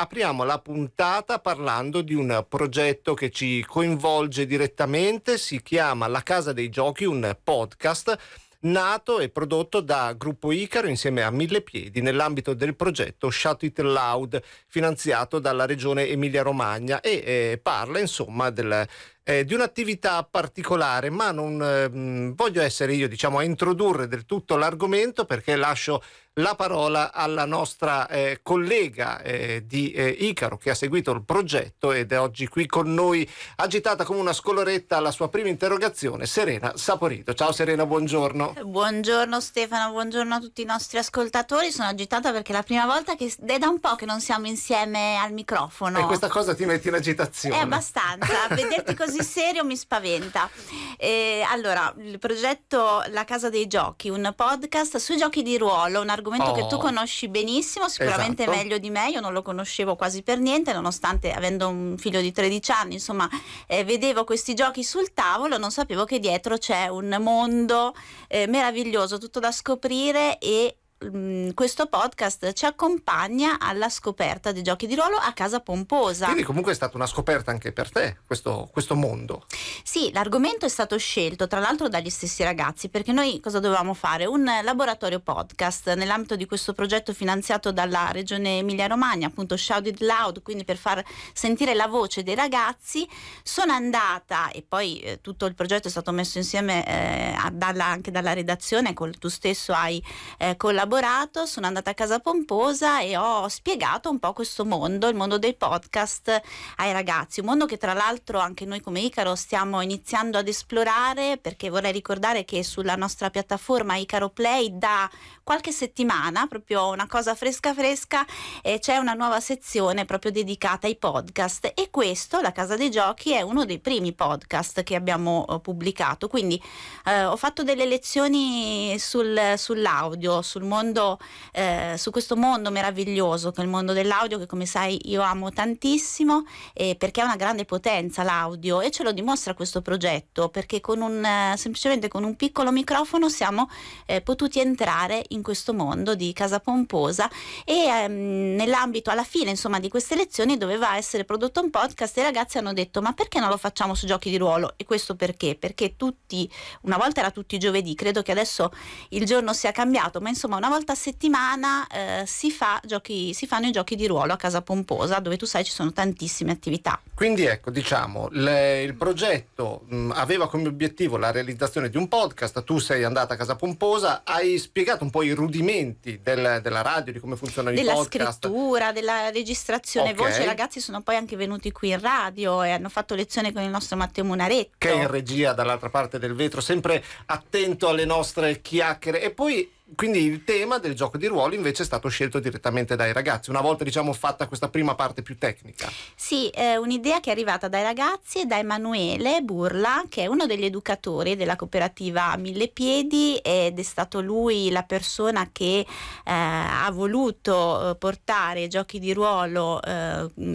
apriamo la puntata parlando di un progetto che ci coinvolge direttamente, si chiama La Casa dei Giochi, un podcast nato e prodotto da Gruppo Icaro insieme a Mille Piedi nell'ambito del progetto Shut It Loud finanziato dalla regione Emilia Romagna e eh, parla insomma del, eh, di un'attività particolare, ma non eh, voglio essere io diciamo, a introdurre del tutto l'argomento perché lascio la parola alla nostra eh, collega eh, di eh, Icaro che ha seguito il progetto ed è oggi qui con noi, agitata come una scoloretta alla sua prima interrogazione, Serena Saporito. Ciao Serena, buongiorno. Buongiorno Stefano, buongiorno a tutti i nostri ascoltatori. Sono agitata perché è la prima volta che è da un po' che non siamo insieme al microfono. E questa cosa ti mette in agitazione. È abbastanza, vederti così così serio mi spaventa. E eh, allora, il progetto La Casa dei Giochi, un podcast sui giochi di ruolo, un argomento oh. che tu oh. conosci benissimo, sicuramente esatto. meglio di me, io non lo conoscevo quasi per niente, nonostante avendo un figlio di 13 anni, insomma, eh, vedevo questi giochi sul tavolo, non sapevo che dietro c'è un mondo eh, meraviglioso, tutto da scoprire e Mm, questo podcast ci accompagna alla scoperta dei giochi di ruolo a Casa Pomposa. Quindi comunque è stata una scoperta anche per te questo, questo mondo. Sì, l'argomento è stato scelto tra l'altro dagli stessi ragazzi perché noi cosa dovevamo fare? Un laboratorio podcast nell'ambito di questo progetto finanziato dalla Regione Emilia-Romagna, appunto Shout It Loud, quindi per far sentire la voce dei ragazzi. Sono andata e poi eh, tutto il progetto è stato messo insieme eh, dalla, anche dalla redazione, col, tu stesso hai eh, collaborato collaborato, sono andata a Casa Pomposa e ho spiegato un po' questo mondo, il mondo dei podcast ai ragazzi, un mondo che tra l'altro anche noi come Icaro stiamo iniziando ad esplorare perché vorrei ricordare che sulla nostra piattaforma Icaro Play da qualche settimana, proprio una cosa fresca fresca, eh, c'è una nuova sezione proprio dedicata ai podcast e questo, La Casa dei Giochi, è uno dei primi podcast che abbiamo eh, pubblicato, quindi eh, ho fatto delle lezioni sul, sull'audio, sul mondo mondo, eh, su questo mondo meraviglioso che è il mondo dell'audio, che come sai io amo tantissimo eh, perché ha una grande potenza l'audio e ce lo dimostra questo progetto perché con un, eh, semplicemente con un piccolo microfono siamo eh, potuti entrare in questo mondo di Casa Pomposa e ehm, nell'ambito alla fine insomma di queste lezioni doveva essere prodotto un podcast e i ragazzi hanno detto ma perché non lo facciamo su giochi di ruolo e questo perché? Perché tutti, una volta era tutti giovedì, credo che adesso il giorno sia cambiato, ma insomma una volta a settimana eh, si, fa giochi, si, fanno i giochi di ruolo a Casa Pomposa, dove tu sai ci sono tantissime attività. Quindi ecco, diciamo, le, il progetto mh, aveva come obiettivo la realizzazione di un podcast, tu sei andata a Casa Pomposa, hai spiegato un po' i rudimenti del, della radio, di come funzionano della i podcast. Della scrittura, della registrazione okay. voce, i ragazzi sono poi anche venuti qui in radio e hanno fatto lezione con il nostro Matteo Munaretti. Che è in regia dall'altra parte del vetro, sempre attento alle nostre chiacchiere. E poi quindi il tema del gioco di ruolo invece è stato scelto direttamente dai ragazzi, una volta diciamo fatta questa prima parte più tecnica. Sì, eh, un'idea che è arrivata dai ragazzi e da Emanuele Burla, che è uno degli educatori della cooperativa Mille Piedi ed è stato lui la persona che eh, ha voluto eh, portare giochi di ruolo eh,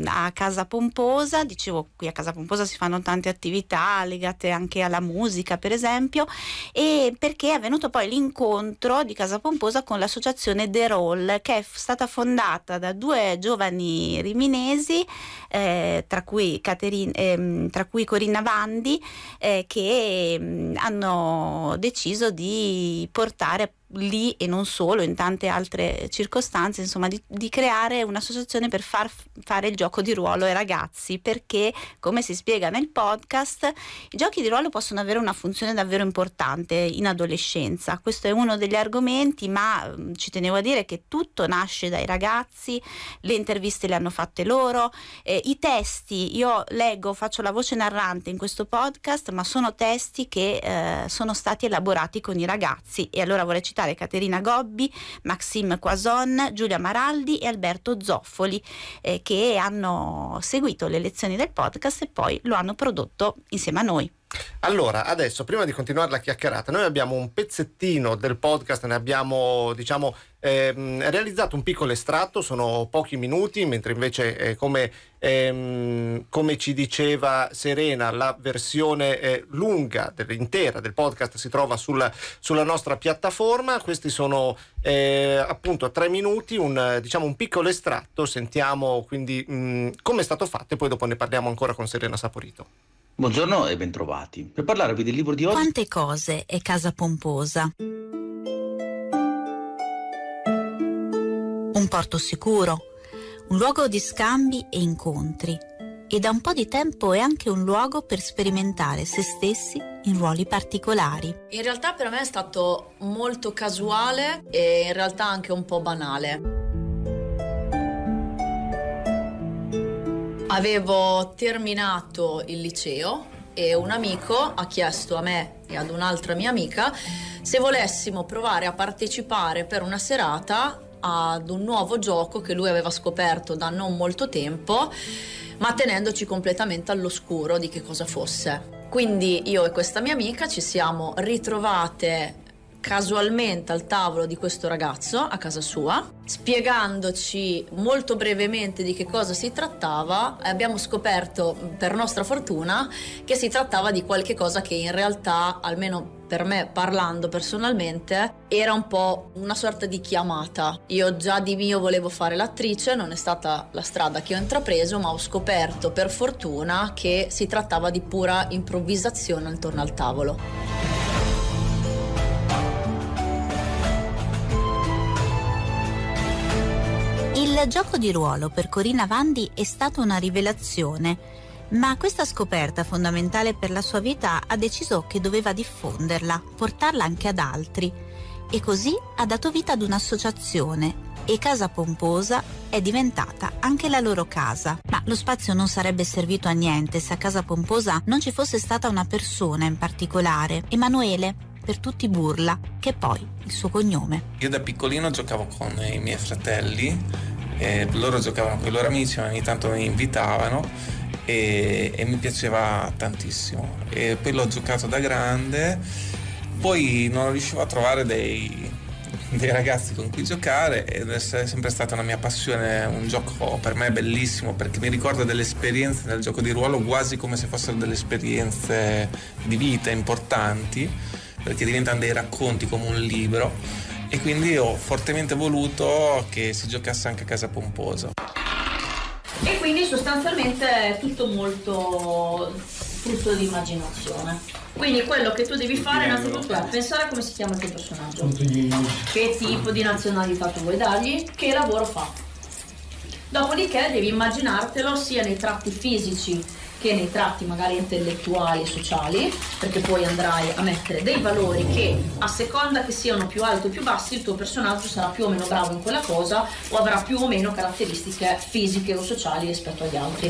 a Casa Pomposa, dicevo qui a Casa Pomposa si fanno tante attività legate anche alla musica per esempio, e perché è venuto poi l'incontro di Casa Casa Pomposa con l'associazione The Roll che è stata fondata da due giovani riminesi, eh, tra, cui Caterin- ehm, tra, cui Corinna Vandi, eh, che ehm, hanno deciso di portare lì e non solo, in tante altre circostanze, insomma, di, di creare un'associazione per far fare il gioco di ruolo ai ragazzi, perché come si spiega nel podcast, i giochi di ruolo possono avere una funzione davvero importante in adolescenza. Questo è uno degli argomenti, ma mm, ci tenevo a dire che tutto nasce dai ragazzi, le interviste le hanno fatte loro, eh, i testi, io leggo, faccio la voce narrante in questo podcast, ma sono testi che eh, sono stati elaborati con i ragazzi e allora vorrei citare ringraziare Caterina Gobbi, Maxime Quason, Giulia Maraldi e Alberto Zoffoli eh, che hanno seguito le lezioni del podcast e poi lo hanno prodotto insieme a noi. Allora, adesso prima di continuare la chiacchierata, noi abbiamo un pezzettino del podcast, ne abbiamo diciamo ehm, realizzato un piccolo estratto, sono pochi minuti, mentre invece eh, come, ehm, come, ci diceva Serena la versione eh, lunga, intera del podcast si trova sul, sulla nostra piattaforma, questi sono eh, appunto tre minuti, un, diciamo, un piccolo estratto, sentiamo quindi mm, come è stato fatto e poi dopo ne parliamo ancora con Serena Saporito. Buongiorno e bentrovati. Per parlarvi del libro di oggi. Quante cose è Casa Pomposa? Un porto sicuro, un luogo di scambi e incontri. E da un po' di tempo è anche un luogo per sperimentare se stessi in ruoli particolari. In realtà per me è stato molto casuale e in realtà anche un po' banale. Avevo terminato il liceo e un amico ha chiesto a me e ad un'altra mia amica se volessimo provare a partecipare per una serata ad un nuovo gioco che lui aveva scoperto da non molto tempo, ma tenendoci completamente all'oscuro di che cosa fosse. Quindi io e questa mia amica ci siamo ritrovate casualmente al tavolo di questo ragazzo a casa sua, spiegandoci molto brevemente di che cosa si trattava, abbiamo scoperto per nostra fortuna che si trattava di qualche cosa che in realtà, almeno per me parlando personalmente, era un po' una sorta di chiamata. Io già di mio volevo fare l'attrice, non è stata la strada che ho intrapreso, ma ho scoperto per fortuna che si trattava di pura improvvisazione intorno al tavolo. gioco di ruolo per Corina Vandi è stata una rivelazione, ma questa scoperta fondamentale per la sua vita ha deciso che doveva diffonderla, portarla anche ad altri. E così ha dato vita ad un'associazione e Casa Pomposa è diventata anche la loro casa. Ma lo spazio non sarebbe servito a niente se a Casa Pomposa non ci fosse stata una persona in particolare, Emanuele, per tutti Burla, che è poi il suo cognome. Io da piccolino giocavo con i miei fratelli eh, loro giocavano con i loro amici, ma ogni tanto mi invitavano e, e mi piaceva tantissimo. E poi l'ho giocato da grande, poi non riuscivo a trovare dei, dei ragazzi con cui giocare ed è sempre stata una mia passione, un gioco per me bellissimo perché mi ricorda delle esperienze nel gioco di ruolo quasi come se fossero delle esperienze di vita importanti perché diventano dei racconti come un libro e quindi ho fortemente voluto che si giocasse anche a Casa Pomposa. E quindi sostanzialmente è tutto molto frutto di immaginazione. Quindi quello che tu devi fare innanzitutto è pensare a come si chiama il tuo personaggio, che tipo di nazionalità tu vuoi dargli, che lavoro fa. Dopodiché devi immaginartelo sia nei tratti fisici che nei tratti magari intellettuali e sociali, perché poi andrai a mettere dei valori che a seconda che siano più alti o più bassi il tuo personaggio sarà più o meno bravo in quella cosa o avrà più o meno caratteristiche fisiche o sociali rispetto agli altri.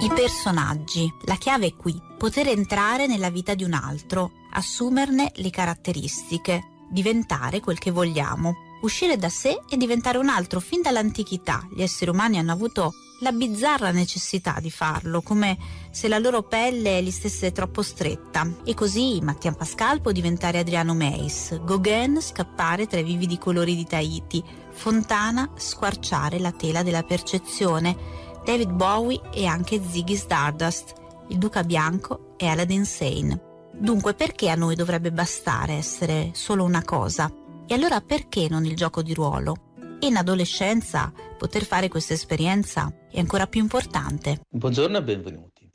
I personaggi. La chiave è qui, poter entrare nella vita di un altro, assumerne le caratteristiche, diventare quel che vogliamo, uscire da sé e diventare un altro. Fin dall'antichità gli esseri umani hanno avuto la bizzarra necessità di farlo, come se la loro pelle gli stesse troppo stretta. E così Mattia Pascal può diventare Adriano Meis, Gauguin scappare tra i vividi colori di Tahiti, Fontana squarciare la tela della percezione, David Bowie e anche Ziggy Stardust, il Duca Bianco e Aladdin Sane. Dunque perché a noi dovrebbe bastare essere solo una cosa? E allora perché non il gioco di ruolo? in adolescenza poter fare questa esperienza è ancora più importante. Buongiorno e benvenuti.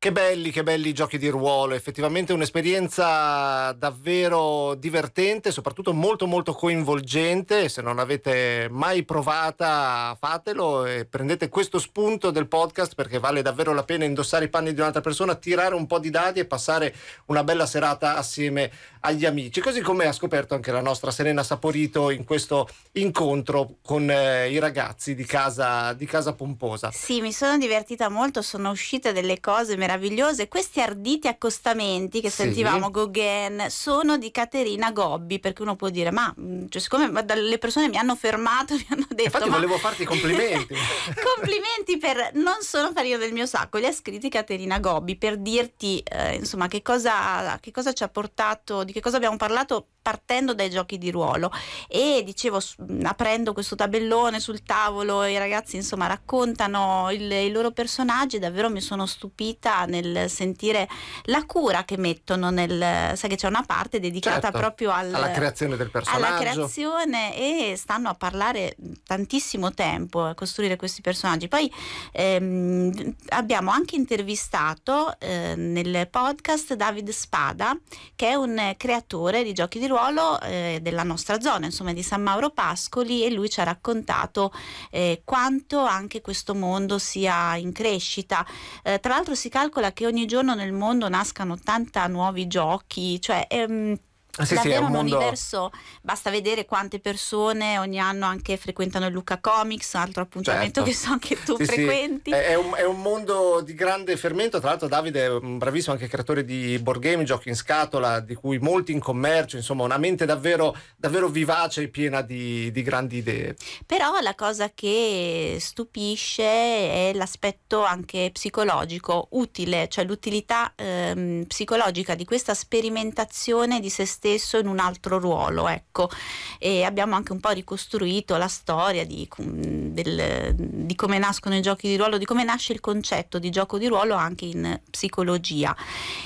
Che belli, che belli giochi di ruolo, effettivamente un'esperienza davvero divertente, soprattutto molto molto coinvolgente, se non l'avete mai provata fatelo e prendete questo spunto del podcast perché vale davvero la pena indossare i panni di un'altra persona, tirare un po' di dadi e passare una bella serata assieme agli amici, così come ha scoperto anche la nostra Serena Saporito in questo incontro con eh, i ragazzi di casa, di casa Pomposa. Sì, mi sono divertita molto, sono uscite delle cose meravigliose meraviglioso questi arditi accostamenti che sì. sentivamo Gauguin sono di Caterina Gobbi perché uno può dire ma mm, cioè, siccome ma le persone mi hanno fermato mi hanno detto infatti ma... volevo farti complimenti complimenti per non sono farina del mio sacco li ha scritti Caterina Gobbi per dirti eh, insomma che cosa, che cosa ci ha portato di che cosa abbiamo parlato partendo dai giochi di ruolo e dicevo mm, aprendo questo tabellone sul tavolo i ragazzi insomma raccontano il, i loro personaggi davvero mi sono stupita nel sentire la cura che mettono nel sai che c'è una parte dedicata certo, proprio al, alla creazione del personaggio alla creazione e stanno a parlare tantissimo tempo a costruire questi personaggi poi ehm, abbiamo anche intervistato eh, nel podcast David Spada che è un creatore di giochi di ruolo eh, della nostra zona insomma di San Mauro Pascoli e lui ci ha raccontato eh, quanto anche questo mondo sia in crescita eh, tra l'altro si calcola calcola che ogni giorno nel mondo nascano 80 nuovi giochi, cioè... Ehm, Ah, sì, davvero sì, un, un mondo... universo, basta vedere quante persone ogni anno anche frequentano il Luca Comics, un altro appuntamento certo. che so che tu sì, frequenti. Sì. È, un, è, un, mondo di grande fermento, tra l'altro Davide è un bravissimo anche creatore di board game, giochi in scatola, di cui molti in commercio, insomma una mente davvero, davvero vivace e piena di, di grandi idee. Però la cosa che stupisce è l'aspetto anche psicologico, utile, cioè l'utilità ehm, psicologica di questa sperimentazione di se stessi stesso in un altro ruolo, ecco. E abbiamo anche un po' ricostruito la storia di, del, di come nascono i giochi di ruolo, di come nasce il concetto di gioco di ruolo anche in psicologia.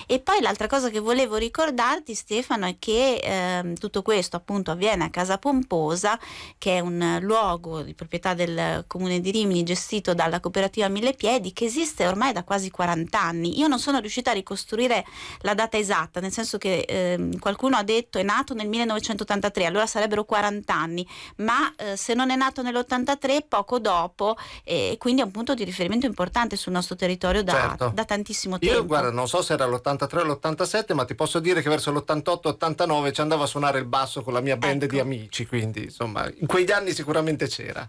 E poi l'altra cosa che volevo ricordarti, Stefano, è che eh, tutto questo appunto avviene a Casa Pomposa, che è un luogo di proprietà del comune di Rimini gestito dalla cooperativa Mille Piedi, che esiste ormai da quasi 40 anni. Io non sono riuscita a ricostruire la data esatta, nel senso che eh, qualcuno ha detto è nato nel 1983, allora sarebbero 40 anni, ma eh, se non è nato nell'83 poco dopo, eh, quindi è un punto di riferimento importante sul nostro territorio da, certo. da tantissimo tempo. Io guarda, non so se era l'83 o l'87, ma ti posso dire che verso l'88-89 ci andava a suonare il basso con la mia band ecco. di amici, quindi insomma in quegli anni sicuramente c'era.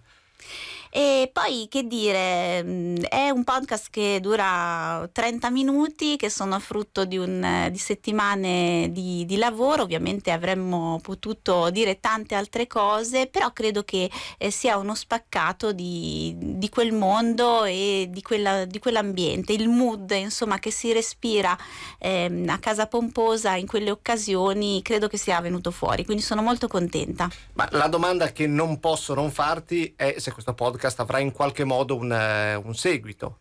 E poi che dire, è un podcast che dura 30 minuti, che sono frutto di, un, di settimane di, di, lavoro, ovviamente avremmo potuto dire tante altre cose, però credo che eh, sia uno spaccato di, di, quel mondo e di, quella, quell'ambiente, il mood insomma che si respira eh, a casa pomposa in quelle occasioni, credo che sia venuto fuori, quindi sono molto contenta. Ma la domanda che non posso non farti è se questo podcast podcast avrà in qualche modo un, eh, un seguito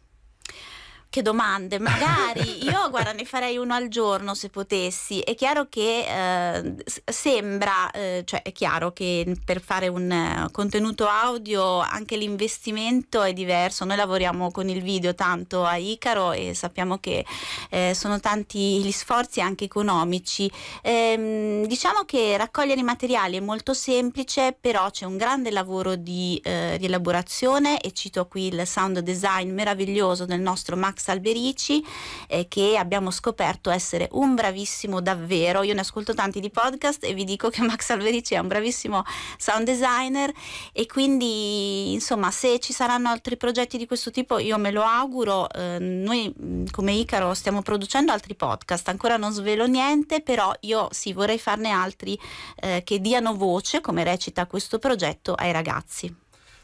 che domande, magari io guarda ne farei uno al giorno se potessi. È chiaro che eh, sembra, eh, cioè è chiaro che per fare un eh, contenuto audio anche l'investimento è diverso. Noi lavoriamo con il video tanto a Icaro e sappiamo che eh, sono tanti gli sforzi anche economici. Ehm, diciamo che raccogliere i materiali è molto semplice, però c'è un grande lavoro di, di eh, elaborazione e cito qui il sound design meraviglioso del nostro Max Alex Alberici eh, che abbiamo scoperto essere un bravissimo davvero. Io ne ascolto tanti di podcast e vi dico che Max Alberici è un bravissimo sound designer e quindi insomma se ci saranno altri progetti di questo tipo io me lo auguro. Eh, noi mm, come Icaro stiamo producendo altri podcast, ancora non svelo niente, però io sì vorrei farne altri eh, che diano voce, come recita questo progetto, ai ragazzi.